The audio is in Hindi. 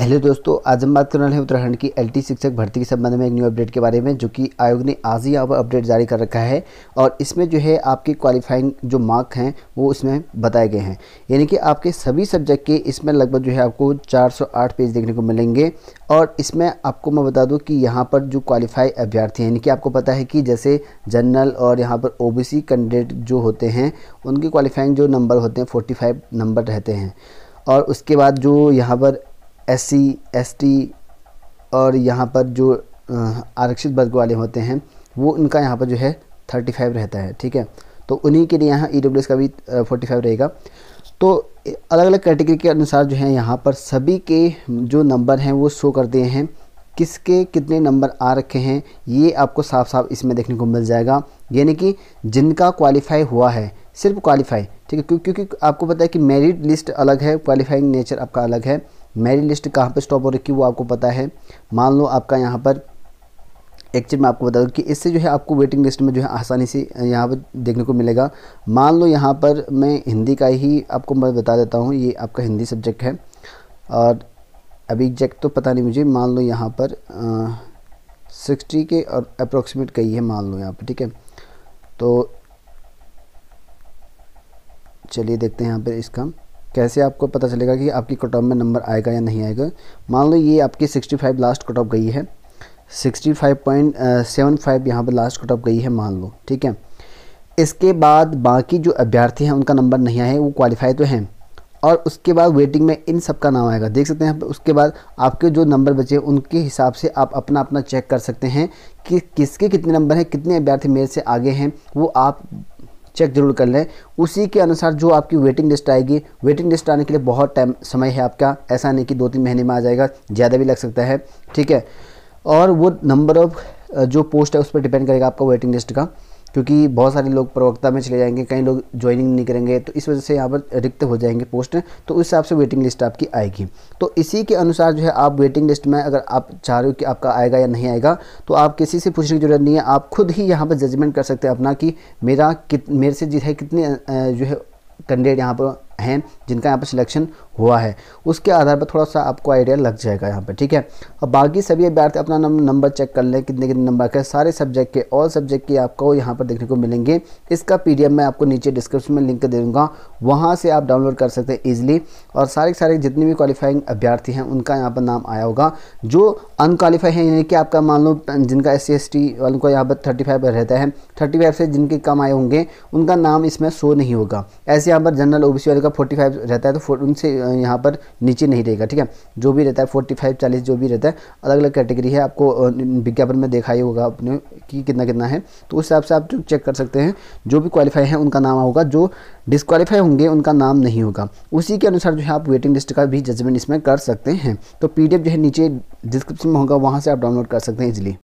हेलो दोस्तों आज हम बात कर रहे हैं उत्तराखंड की एलटी शिक्षक भर्ती के संबंध में एक न्यू अपडेट के बारे में जो कि आयोग ने आज ही अब अपडेट जारी कर रखा है और इसमें जो है आपके क्वालिफाइंग जो मार्क हैं वो इसमें बताए गए हैं यानी कि आपके सभी सब्जेक्ट के इसमें लगभग जो है आपको 408 पेज देखने को मिलेंगे और इसमें आपको मैं बता दूँ कि यहाँ पर जो क्वालिफाई अभ्यर्थी हैं यानी कि आपको पता है कि जैसे जनरल और यहाँ पर ओ कैंडिडेट जो होते हैं उनके क्वालिफाइंग जो नंबर होते हैं फोर्टी नंबर रहते हैं और उसके बाद जो यहाँ पर एस सी एस टी और यहाँ पर जो आरक्षित वर्ग वाले होते हैं वो उनका यहाँ पर जो है थर्टी फाइव रहता है ठीक है तो उन्हीं के लिए यहाँ ई e का भी फोर्टी फाइव रहेगा तो अलग अलग कैटेगरी के अनुसार जो है यहाँ पर सभी के जो नंबर हैं वो शो कर दिए हैं किसके कितने नंबर आ रखे हैं ये आपको साफ साफ इसमें देखने को मिल जाएगा यानी कि जिनका क्वालिफाई हुआ है सिर्फ क्वालिफाई ठीक है क्योंकि आपको पता है कि मेरिट लिस्ट अलग है क्वालिफाइंग नेचर आपका अलग है मेरी लिस्ट कहाँ पर स्टॉप हो रखी है वो आपको पता है मान लो आपका यहाँ पर एक चीज़ मैं आपको बता दूँ कि इससे जो है आपको वेटिंग लिस्ट में जो है आसानी से यहाँ पर देखने को मिलेगा मान लो यहाँ पर मैं हिंदी का ही आपको मैं बता देता हूँ ये आपका हिंदी सब्जेक्ट है और अभी एग्जैक्ट तो पता नहीं मुझे मान लो यहाँ पर सिक्सटी के और अप्रोक्सीमेट कई है मान लो यहाँ पर ठीक है तो चलिए देखते हैं यहाँ पर इसका कैसे आपको पता चलेगा कि आपकी कट ऑफ में नंबर आएगा या नहीं आएगा मान लो ये आपकी 65 लास्ट कट ऑफ गई है 65.75 यहाँ पर लास्ट कट ऑफ गई है मान लो ठीक है इसके बाद बाकी जो अभ्यर्थी हैं उनका नंबर नहीं आए वो क्वालिफाई तो हैं और उसके बाद वेटिंग में इन सब का नाम आएगा देख सकते हैं उसके बाद आपके जो नंबर बचे उनके हिसाब से आप अपना अपना चेक कर सकते हैं कि किसके कितने नंबर हैं कितने अभ्यर्थी मेरे से आगे हैं वो आप चेक जरूर कर लें उसी के अनुसार जो आपकी वेटिंग लिस्ट आएगी वेटिंग लिस्ट आने के लिए बहुत टाइम समय है आपका ऐसा नहीं कि दो तीन महीने में आ जाएगा ज़्यादा भी लग सकता है ठीक है और वो नंबर ऑफ़ जो पोस्ट है उस पर डिपेंड करेगा आपका वेटिंग लिस्ट का क्योंकि बहुत सारे लोग प्रवक्ता में चले जाएंगे कई लोग ज्वाइनिंग नहीं करेंगे तो इस वजह से यहाँ पर रिक्त हो जाएंगे पोस्ट तो उस हिसाब से वेटिंग लिस्ट आपकी आएगी तो इसी के अनुसार जो है आप वेटिंग लिस्ट में अगर आप चाह रहे हो कि आपका आएगा या नहीं आएगा तो आप किसी से पूछने की जरूरत नहीं है आप खुद ही यहाँ पर जजमेंट कर सकते हैं अपना कि मेरा कित मेरे से जो है कितने जो है कैंडिडेट यहाँ पर हैं जिनका यहाँ पर सिलेक्शन हुआ है उसके आधार पर थोड़ा सा आपको आइडिया लग जाएगा यहाँ पर ठीक है और बाकी सभी अभ्यर्थी अपना नंबर चेक कर लें कितने कितने नंबर के सारे सब्जेक्ट के ऑल सब्जेक्ट के आपको यहाँ पर देखने को मिलेंगे इसका पी मैं आपको नीचे डिस्क्रिप्शन में लिंक दे दूँगा वहाँ से आप डाउनलोड कर सकते हैं ईजिली और सारे सारे जितने भी क्वालिफाइंग अभ्यर्थी हैं उनका यहाँ पर नाम आया होगा जो अनकालीफाई है यानी कि आपका मान लो जिनका एस सी एस टी वालों को यहाँ पर थर्टी फाइव रहता है थर्टी फाइव से जिनके कम आए होंगे उनका नाम इसमें शो नहीं होगा ऐसे यहाँ पर जनरल ओ बी सी वाले का फोर्टी फाइव रहता है तो उनसे यहाँ पर नीचे नहीं रहेगा ठीक है जो भी रहता है फोर्टी फाइव चालीस जो भी रहता है अलग अलग कैटेगरी है आपको विज्ञापन में देखा ही होगा अपने कि कितना कितना है तो उस हिसाब से आप चेक कर सकते हैं जो भी क्वालिफाई है उनका नाम होगा जो डिसक्वालीफाई होंगे उनका नाम नहीं होगा उसी के अनुसार जो है आप वेटिंग लिस्ट का भी जजमेंट इसमें कर सकते हैं तो पी जो है नीचे डिस्क्रिप्शन में होगा वहाँ से आप डाउनलोड कर सकते हैं इजिली